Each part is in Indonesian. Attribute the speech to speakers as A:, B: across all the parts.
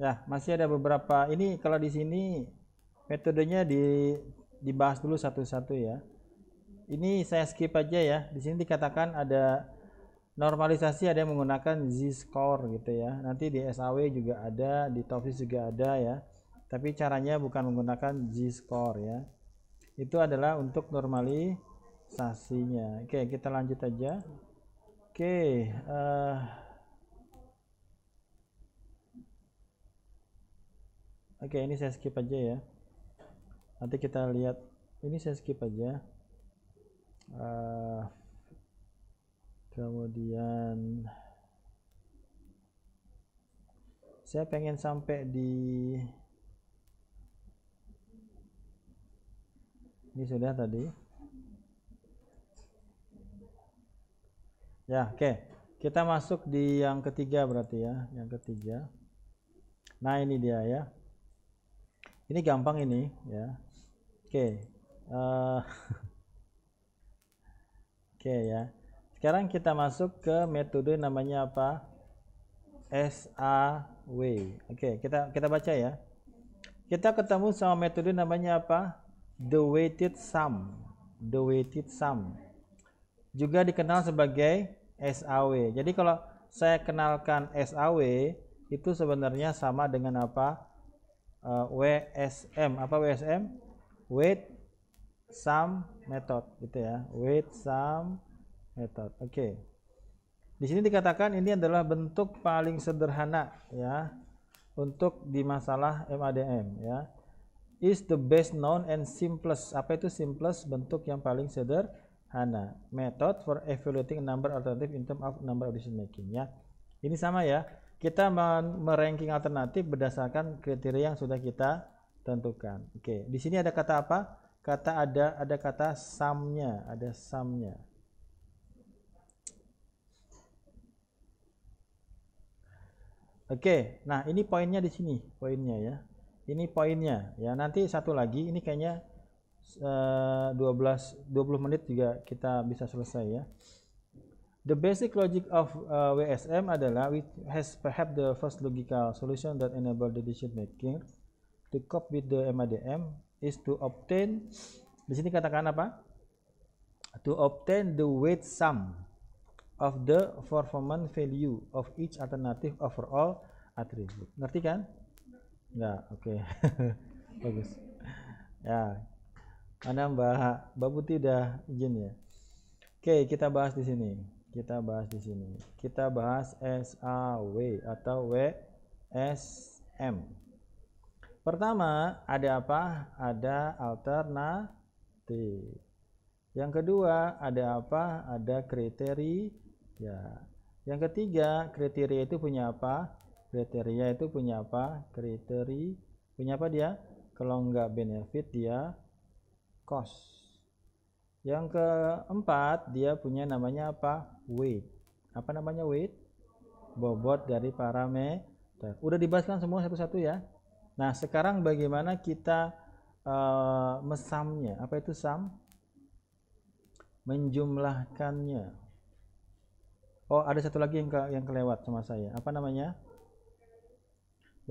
A: Ya, masih ada beberapa. Ini kalau di sini metodenya di dibahas dulu satu-satu ya. Ini saya skip aja ya. Di sini dikatakan ada normalisasi ada yang menggunakan Z-score gitu ya. Nanti di SAW juga ada, di TOEFL juga ada ya. Tapi caranya bukan menggunakan Z-score ya. Itu adalah untuk normalisasinya. Oke, kita lanjut aja. Oke, uh, oke ini saya skip aja ya nanti kita lihat ini saya skip aja uh, kemudian saya pengen sampai di ini sudah tadi ya oke okay. kita masuk di yang ketiga berarti ya yang ketiga nah ini dia ya ini gampang ini ya oke okay. uh, eh, oke okay, ya sekarang kita masuk ke metode namanya apa SAW oke okay, kita kita baca ya kita ketemu sama metode namanya apa the weighted sum the weighted sum juga dikenal sebagai SAW jadi kalau saya kenalkan SAW itu sebenarnya sama dengan apa uh, eh, WSM apa WSM wait some method gitu ya wait some method oke okay. di sini dikatakan ini adalah bentuk paling sederhana ya untuk di masalah MADM ya is the best known and simplest apa itu simplest bentuk yang paling sederhana method for evaluating number alternative in term of number decision making ya ini sama ya kita meranking alternatif berdasarkan kriteria yang sudah kita tentukan. Oke, di sini ada kata apa? Kata ada ada kata samnya, ada samnya. Oke, nah ini poinnya di sini, poinnya ya. Ini poinnya ya. Nanti satu lagi ini kayaknya 12 eh, 20 menit juga kita bisa selesai ya. The basic logic of uh, WSM adalah which has perhaps the first logical solution that enable the decision making to cope with the MADM is to obtain di sini katakan apa? To obtain the weight sum of the performance value of each alternative overall attribute. Ngerti kan? Ya, oke. Okay. Bagus. Ya. Mana Mbak Mbak Putih udah izin ya. Oke, okay, kita bahas di sini kita bahas di sini. Kita bahas SAW atau WSM. Pertama, ada apa? Ada alternatif. Yang kedua, ada apa? Ada kriteria. Yang ketiga, kriteria itu punya apa? Kriteria itu punya apa? Kriteria punya apa dia? Kalau nggak benefit dia cost yang keempat dia punya namanya apa weight apa namanya weight bobot dari parameter udah dibahaskan semua satu-satu ya nah sekarang bagaimana kita uh, mesamnya apa itu sum menjumlahkannya oh ada satu lagi yang ke, yang kelewat sama saya apa namanya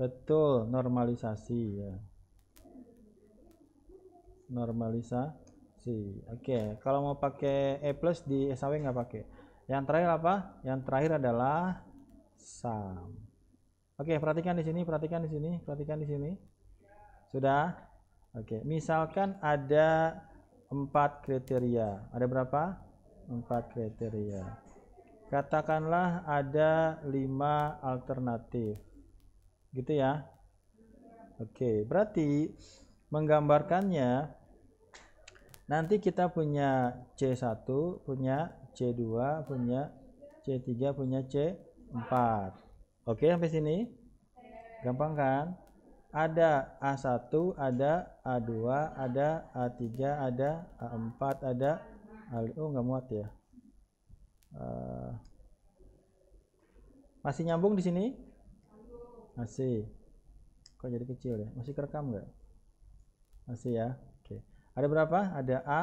A: betul normalisasi ya Normalisasi C oke okay. kalau mau pakai E plus di SAW nggak pakai yang terakhir apa yang terakhir adalah sum oke okay, perhatikan di sini perhatikan di sini perhatikan di sini sudah oke okay. misalkan ada empat kriteria ada berapa empat kriteria katakanlah ada lima alternatif gitu ya oke okay, berarti menggambarkannya nanti kita punya C1 punya C2 punya C3 punya C4 oke sampai sini gampang kan ada A1 ada A2 ada A3 ada A4 ada A... oh nggak muat ya uh, masih nyambung di sini masih kok jadi kecil ya masih kerekam nggak masih ya ada berapa? Ada A,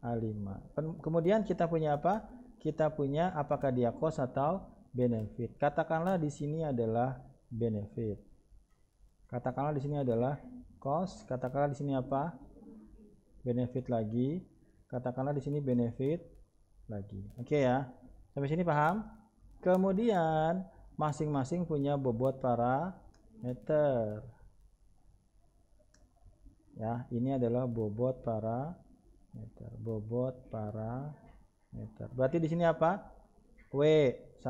A: A5. Kemudian kita punya apa? Kita punya apakah dia cost atau benefit. Katakanlah di sini adalah benefit. Katakanlah di sini adalah cost, katakanlah di sini apa? Benefit lagi. Katakanlah di sini benefit lagi. Oke okay ya. Sampai sini paham? Kemudian masing-masing punya bobot para meter ya ini adalah bobot para meter bobot para meter berarti di sini apa W1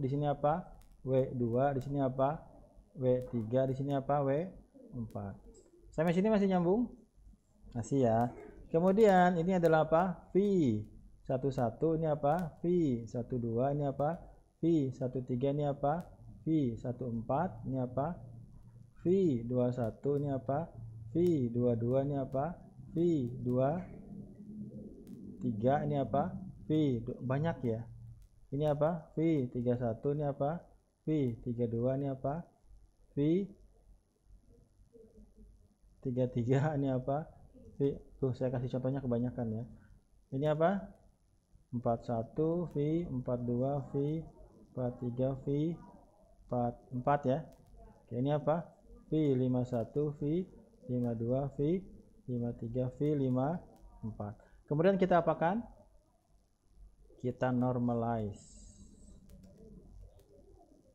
A: di sini apa W2 di sini apa W3 di sini apa W4 sampai sini masih nyambung masih ya kemudian ini adalah apa V11 ini apa V12 ini apa V13 ini apa V14 ini apa V21 ini apa v dua-dua ini apa v dua tiga ini apa v banyak ya ini apa v tiga satu ini apa v tiga dua ini apa v tiga tiga ini apa v tuh saya kasih contohnya kebanyakan ya ini apa empat satu v empat dua v empat tiga v empat empat ya Oke, ini apa v lima satu v 52 V 53 V 54 kemudian kita apakan kita normalize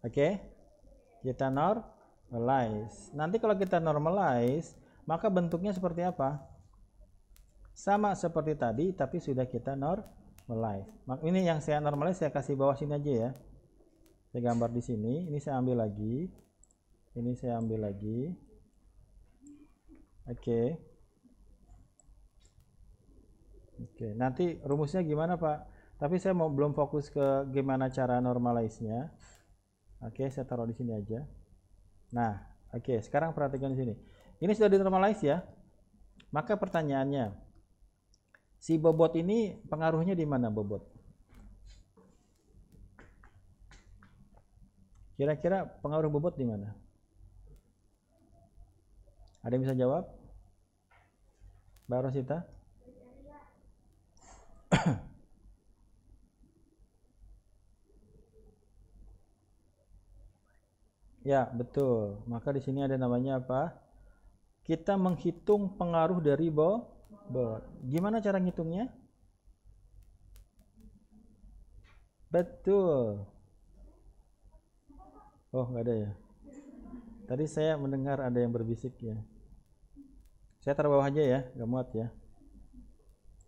A: oke okay? kita normalize nanti kalau kita normalize maka bentuknya seperti apa sama seperti tadi tapi sudah kita normalize ini yang saya normalize saya kasih bawah sini aja ya saya gambar di sini ini saya ambil lagi ini saya ambil lagi Oke. Okay. Oke, okay. nanti rumusnya gimana, Pak? Tapi saya mau belum fokus ke gimana cara normalize-nya. Oke, okay, saya taruh di sini aja. Nah, oke, okay, sekarang perhatikan di sini. Ini sudah dinormalize ya. Maka pertanyaannya, si bobot ini pengaruhnya di mana bobot? Kira-kira pengaruh bobot di mana? Ada yang bisa jawab? Mbak Rosita? ya, betul. Maka di sini ada namanya apa? Kita menghitung pengaruh dari bo bot. Gimana cara ngitungnya? Betul. Oh, nggak ada ya. Tadi saya mendengar ada yang berbisik ya saya taruh bawah aja ya gak muat ya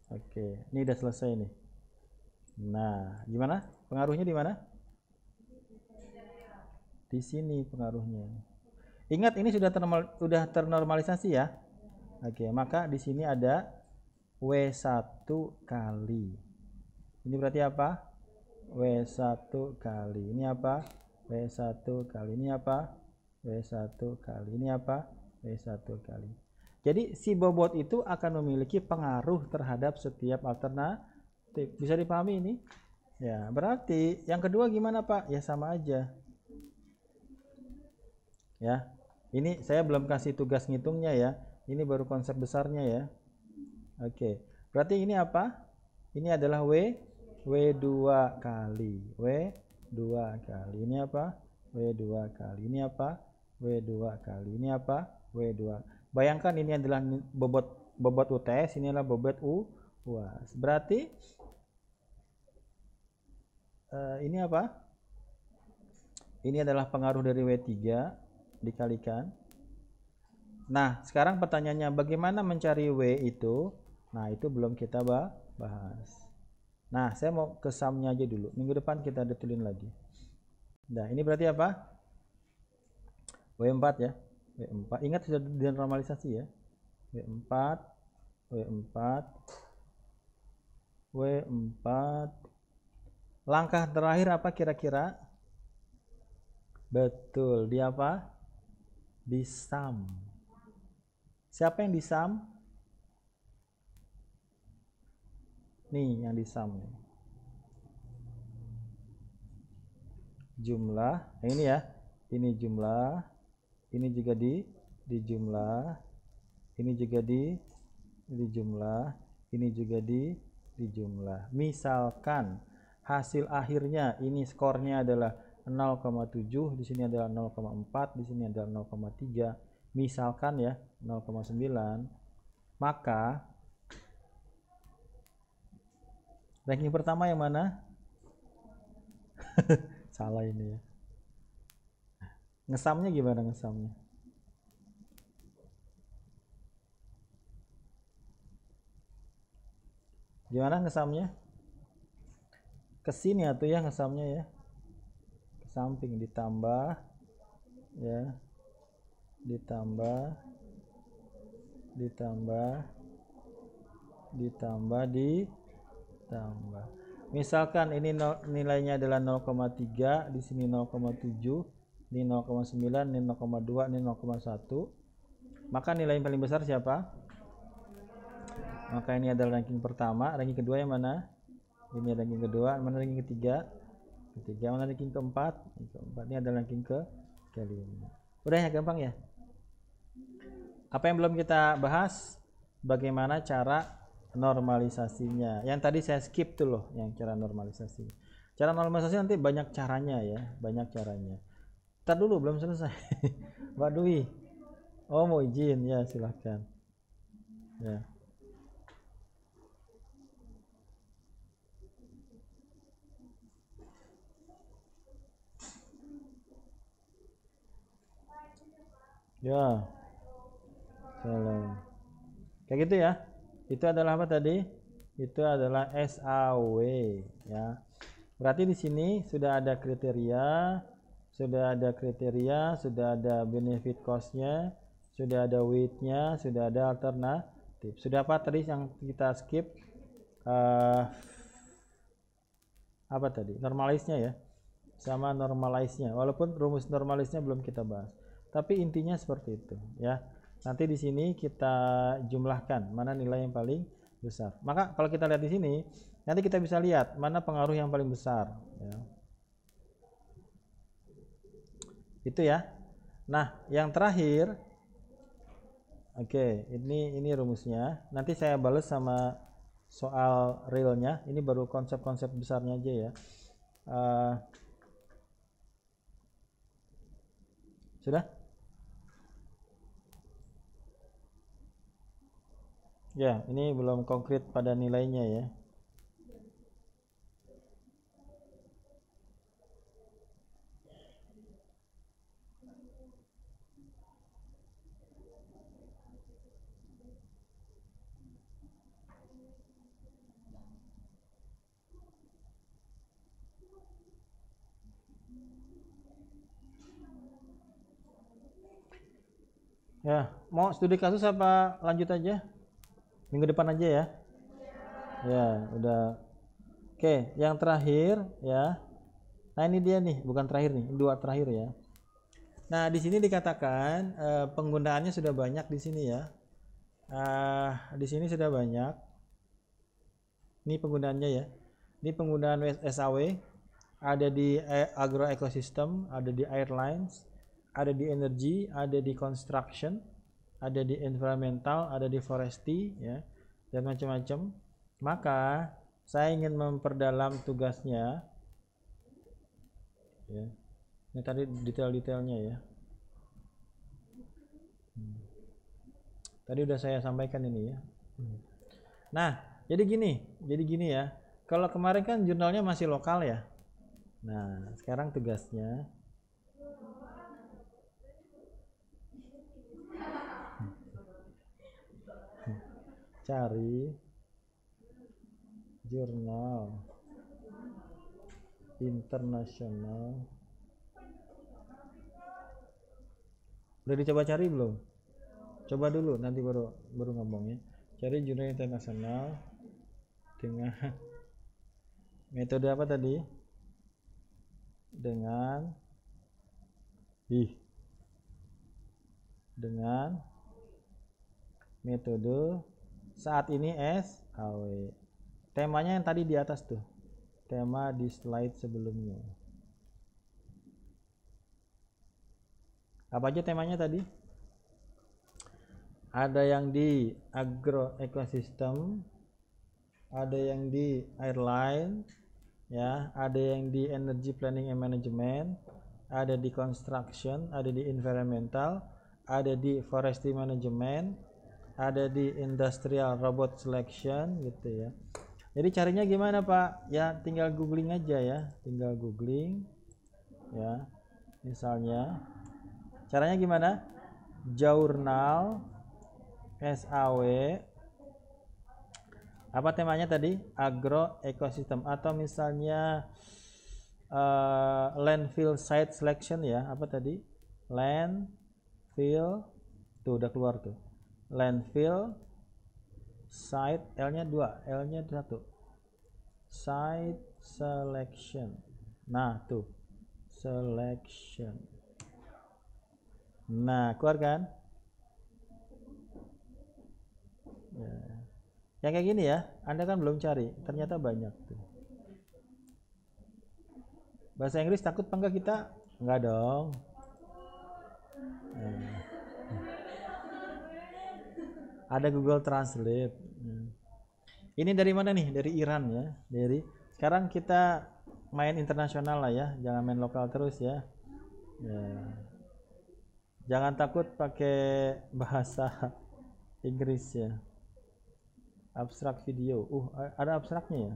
A: oke ini udah selesai nih nah gimana pengaruhnya di mana di sini pengaruhnya ingat ini sudah termal, sudah ternormalisasi ya oke maka di sini ada W1 kali ini berarti apa W1 kali ini apa W1 kali ini apa W1 kali ini apa W1 kali jadi si bobot itu akan memiliki pengaruh terhadap setiap alternatif. Bisa dipahami ini? Ya, berarti yang kedua gimana Pak? Ya sama aja. Ya, ini saya belum kasih tugas ngitungnya ya. Ini baru konsep besarnya ya. Oke, berarti ini apa? Ini adalah W, W2 kali. W2 kali. Ini apa? W2 kali. Ini apa? W2 kali. Ini apa? W2. Bayangkan ini adalah bobot bobot UTS, ini adalah bobot U UAS. Berarti uh, ini apa? Ini adalah pengaruh dari W3 dikalikan. Nah, sekarang pertanyaannya bagaimana mencari W itu? Nah, itu belum kita bahas. Nah, saya mau ke sumnya aja dulu. Minggu depan kita detulin lagi. Nah, ini berarti apa? W4 ya. W4 ingat sudah dinormalisasi ya W4 W4 W4 langkah terakhir apa kira-kira betul di apa di sum siapa yang di sum nih yang di sum nih. jumlah ini ya ini jumlah ini juga di di jumlah ini juga di di jumlah ini juga di di jumlah misalkan hasil akhirnya ini skornya adalah 0,7 di sini adalah 0,4 di sini adalah 0,3 misalkan ya 0,9 maka ranking pertama yang mana salah ini ya Ngesamnya gimana ngesamnya? Gimana ngesamnya? Ke sini atau ya ngesamnya ya. Ke samping ditambah ya. Ditambah ditambah ditambah ditambah misalkan ini nilainya adalah 0,3 di sini 0,7 di 0,9 ini 0,2 ini 0,1 maka nilai yang paling besar siapa maka ini adalah ranking pertama ranking kedua yang mana ini adalah ranking kedua mana ranking ketiga ketiga mana ranking keempat ini keempat ini adalah ranking ke kelima udah ya gampang ya apa yang belum kita bahas bagaimana cara normalisasinya yang tadi saya skip tuh loh yang cara normalisasi cara normalisasi nanti banyak caranya ya banyak caranya Ntar dulu belum selesai. Mbak Dwi. Oh mau izin ya silahkan. Ya. Ya. Salam. Kayak gitu ya. Itu adalah apa tadi? Itu adalah SAW ya. Berarti di sini sudah ada kriteria sudah ada kriteria, sudah ada benefit cost-nya, sudah ada weight-nya, sudah ada alternatif. Sudah apa tadi yang kita skip? Uh, apa tadi? Normalize-nya ya. Sama normalize-nya. Walaupun rumus normalize-nya belum kita bahas. Tapi intinya seperti itu ya. Nanti di sini kita jumlahkan mana nilai yang paling besar. Maka kalau kita lihat di sini, nanti kita bisa lihat mana pengaruh yang paling besar ya Itu ya. Nah, yang terakhir Oke, okay, ini ini rumusnya. Nanti saya balas sama soal realnya. Ini baru konsep-konsep besarnya aja ya. Uh, sudah? Ya, ini belum konkret pada nilainya ya. Ya, mau studi kasus apa lanjut aja? Minggu depan aja ya. Ya, udah. Oke, yang terakhir ya. Nah, ini dia nih, bukan terakhir nih, dua terakhir ya. Nah, di sini dikatakan eh, penggunaannya sudah banyak di sini ya. Eh, di sini sudah banyak. Ini penggunaannya ya. Ini penggunaan SAW ada di eh, agroekosistem, ada di airlines, ada di energi, ada di construction, ada di environmental, ada di forestry, ya, dan macam-macam. Maka saya ingin memperdalam tugasnya. Ya. Ini tadi detail-detailnya ya. Hmm. Tadi udah saya sampaikan ini ya. Hmm. Nah, jadi gini, jadi gini ya. Kalau kemarin kan jurnalnya masih lokal ya. Nah, sekarang tugasnya cari jurnal internasional udah dicoba cari belum coba dulu nanti baru baru ngomong ya cari jurnal internasional dengan metode apa tadi dengan ih dengan metode saat ini SKW temanya yang tadi di atas tuh tema di slide sebelumnya apa aja temanya tadi ada yang di agro ekosistem ada yang di airline ya ada yang di energy planning and management ada di construction ada di environmental ada di forestry management ada di industrial robot selection gitu ya jadi carinya gimana Pak ya tinggal googling aja ya tinggal googling ya misalnya caranya gimana jurnal SAW apa temanya tadi agro ekosistem atau misalnya uh, landfill site selection ya apa tadi landfill tuh udah keluar tuh landfill site L nya 2 L nya 1 site selection nah tuh selection nah keluar kan ya. yang kayak gini ya Anda kan belum cari ternyata banyak tuh bahasa Inggris takut apa kita enggak dong nah ada Google Translate hmm. ini dari mana nih dari Iran ya dari sekarang kita main internasional lah ya jangan main lokal terus ya, ya. jangan takut pakai bahasa Inggris ya abstrak video uh ada abstraknya ya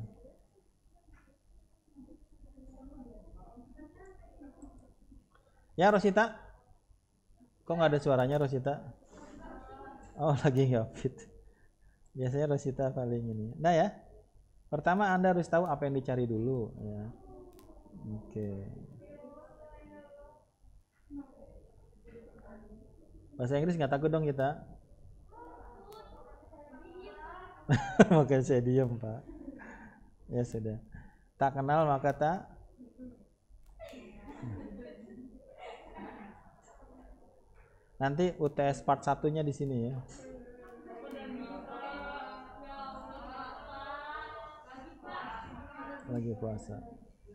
A: ya Rosita kok nggak ada suaranya Rosita Oh lagi ngapit. Biasanya Rosita paling ini. Nah ya, pertama Anda harus tahu apa yang dicari dulu ya. Oke. Okay. Bahasa Inggris nggak takut dong kita. Makan saya diam pak. Ya sudah. Tak kenal maka tak Nanti UTS part satunya di sini ya. Lagi puasa.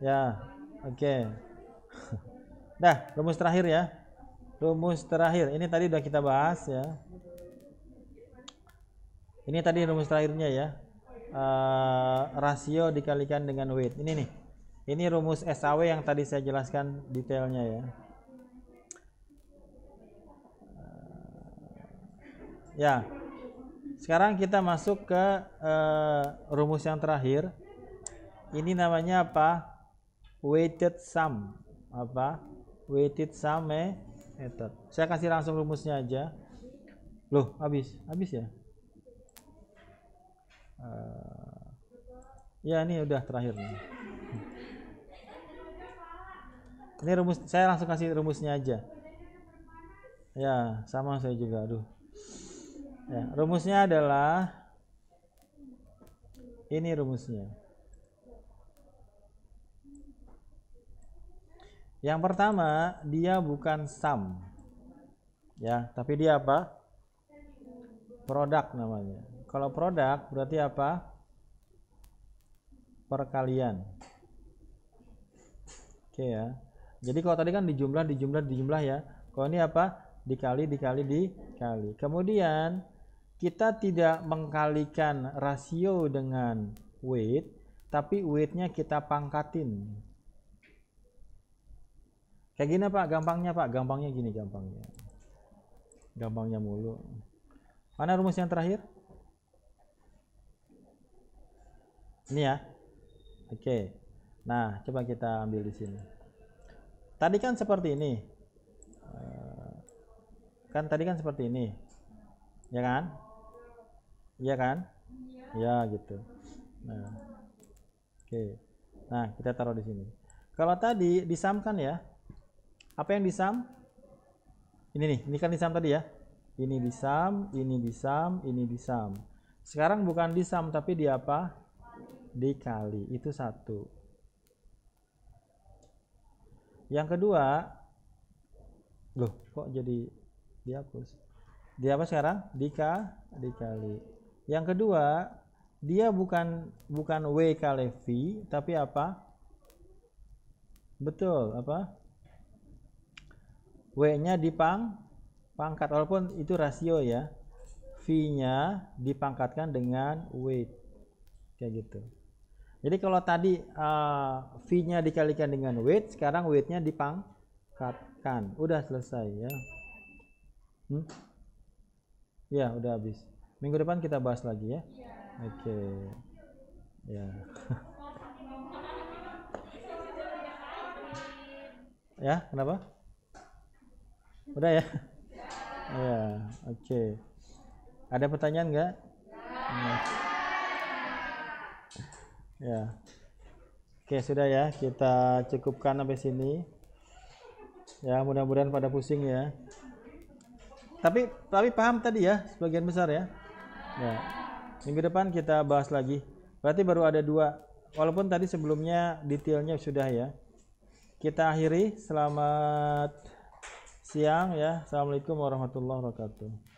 A: Ya, oke. Okay. Dah, rumus terakhir ya. Rumus terakhir. Ini tadi udah kita bahas ya. Ini tadi rumus terakhirnya ya. Uh, rasio dikalikan dengan weight. Ini nih. Ini rumus SAW yang tadi saya jelaskan detailnya ya. Ya. Sekarang kita masuk ke uh, rumus yang terakhir. Ini namanya apa? Weighted sum. Apa? Weighted sum eh, method. Saya kasih langsung rumusnya aja. Loh, habis. Habis ya? Uh, ya, ini udah terakhir nih. Ini rumus saya langsung kasih rumusnya aja. Ya, sama saya juga. Aduh. Ya, rumusnya adalah ini rumusnya. Yang pertama, dia bukan sum. Ya, tapi dia apa? Produk namanya. Kalau produk berarti apa? Perkalian. Oke ya. Jadi kalau tadi kan dijumlah, dijumlah, dijumlah ya. Kalau ini apa? Dikali, dikali, dikali. Kemudian kita tidak mengkalikan rasio dengan weight, tapi weightnya kita pangkatin. Kayak gini Pak, gampangnya Pak, gampangnya gini gampangnya. Gampangnya mulu. Mana rumus yang terakhir? Ini ya. Oke. Nah, coba kita ambil di sini. Tadi kan seperti ini. Eh, kan tadi kan seperti ini. Ya kan? Iya kan? Iya ya, gitu. Nah. Oke. Nah, kita taruh di sini. Kalau tadi disamkan ya. Apa yang disam? Ini nih, ini kan disam tadi ya. Ini disam, ini disam, ini disam. Sekarang bukan disam tapi di apa? Dikali. Itu satu. Yang kedua, loh kok jadi dihapus? Di apa sekarang? Dika, dikali yang kedua dia bukan bukan W kali V tapi apa betul apa W nya dipang pangkat walaupun itu rasio ya V nya dipangkatkan dengan W kayak gitu jadi kalau tadi uh, eh, V nya dikalikan dengan weight sekarang weight nya dipangkatkan udah selesai ya hmm? ya udah habis Minggu depan kita bahas lagi ya. Oke. Okay. Ya. ya, kenapa? Udah ya? Ya, oke. Okay. Ada pertanyaan nggak? Ya. ya. Oke, sudah ya. Kita cukupkan sampai sini. Ya, mudah-mudahan pada pusing ya. Tapi tapi paham tadi ya, sebagian besar ya. Ya. Minggu depan kita bahas lagi. Berarti baru ada dua. Walaupun tadi sebelumnya detailnya sudah ya. Kita akhiri. Selamat siang ya. Assalamualaikum warahmatullahi wabarakatuh.